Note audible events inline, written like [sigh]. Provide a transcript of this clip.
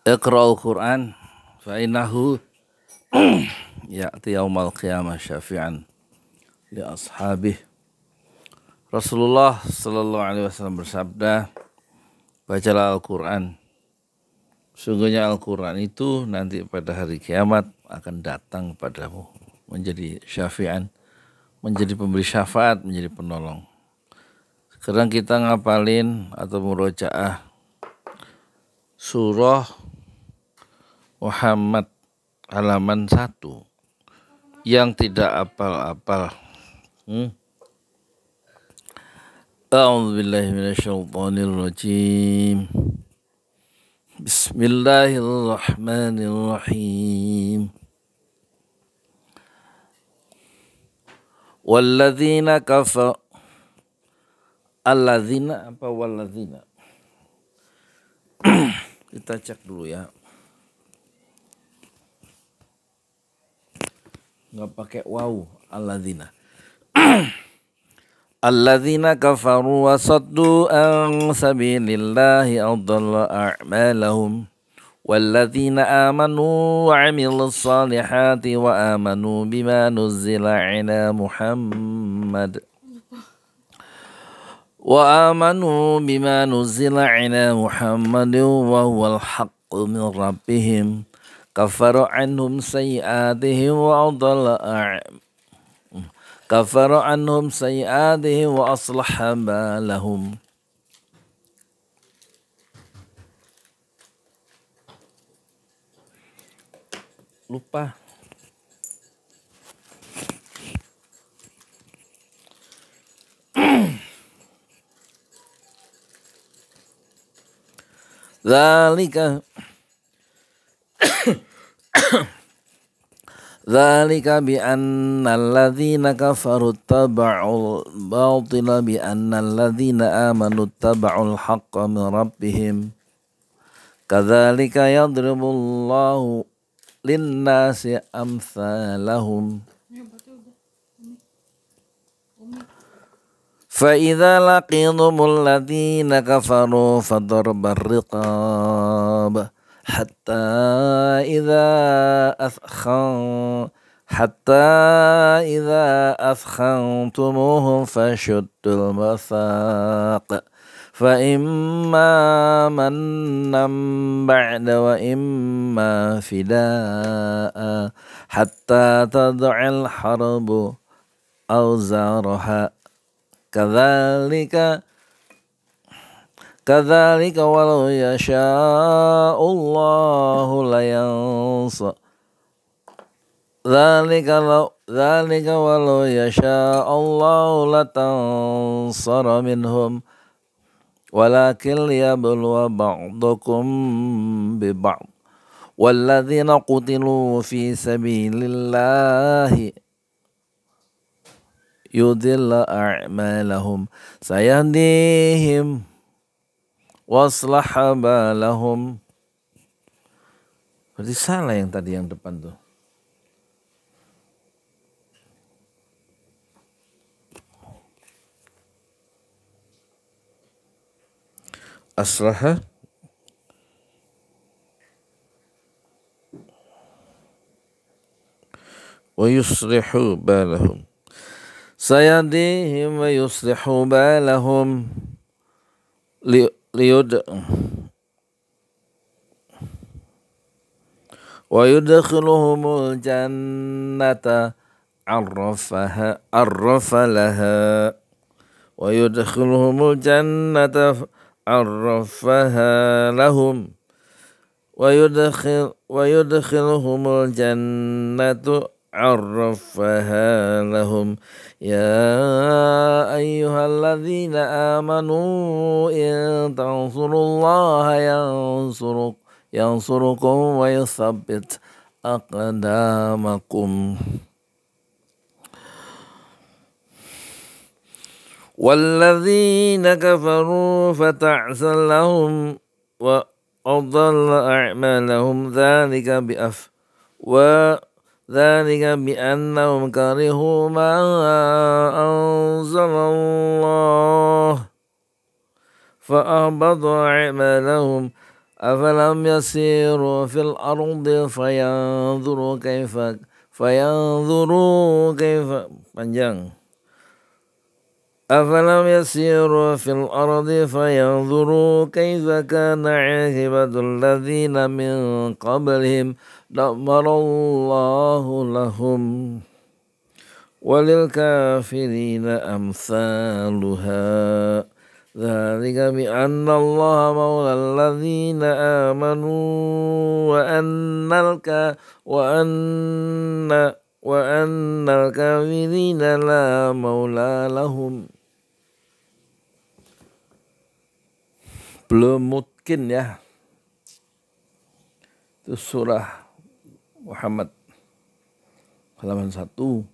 Iqra'ul Qur'an fa innahu [clears throat] ya'ti yaumal qiyamah syafi'an li ashabih. Rasulullah sallallahu alaihi wasallam bersabda, bacalah Al-Qur'an. Sungguhnya Al-Qur'an itu nanti pada hari kiamat akan datang padamu menjadi syafi'an, menjadi pemberi syafaat, menjadi penolong. Sekarang kita ngapalin atau murojaah surah Muhammad halaman 1 yang tidak apal-apal. Hmm? A'udzubillahi minasyaitonirrajim. Bismillahirrahmanirrahim. Walladzina kafa Alladzina apa walladzina? kita cek dulu ya nggak pakai wow alladzina alladzina kafaru wa saddu an sabilillahi adalla a'malahum والذين آمنوا وعملوا الصالحات وآمنوا بما نزل على محمد وآمنوا بما نزل على محمد وهو الحق من ربهم كفر عنهم سيئاتهم وأضل كفر عنهم سيئاتهم وأصلح بالهم lupa Zalika Zalika bi anna alladhina kafaru al batila bi anna alladhina amanu al haqqa min rabbihim Kadzalika yadribu Allahu lin-nasi amsalahum فإذا لقيتم الذين كفروا فضرب الرقاب حتى إذا أثخن حتى إذا أثخنتموهم فشدوا المثاق فإما منا بعد وإما فداء حتى تضع الحرب أوزارها كذلك كذلك ولو يشاء الله لينصر ذلك لو ذلك ولو يشاء الله لتنصر منهم ولكن ليبلو بعضكم ببعض والذين قتلوا في سبيل الله yudilla a'malahum sayandihim waslah balahum berarti salah yang tadi yang depan tuh aslaha wa yusrihu balahum سيهديهم ويصلح بالهم ليد ويدخلهم الجنة عرفها عرف لها ويدخلهم الجنة عرفها لهم ويدخل ويدخلهم الجنة عرفها لهم يا أيها الذين آمنوا إن تنصروا الله ينصرك ينصركم ويثبت أقدامكم والذين كفروا فتعسى لهم وأضل أعمالهم ذلك بأف و ذلك بأنهم كرهوا ما أنزل الله فأهبطوا عملهم أفلم يسيروا في الأرض فينظروا كيف فينظروا كيف panjang أفلم يسيروا في الأرض فينظروا كيف كان عاقبة الذين من قبلهم دمر الله لهم وللكافرين أمثالها ذلك بأن الله مولى الذين آمنوا وأن الك وأن وأن الكافرين لا مولى لهم belum mungkin ya. Itu surah Muhammad halaman satu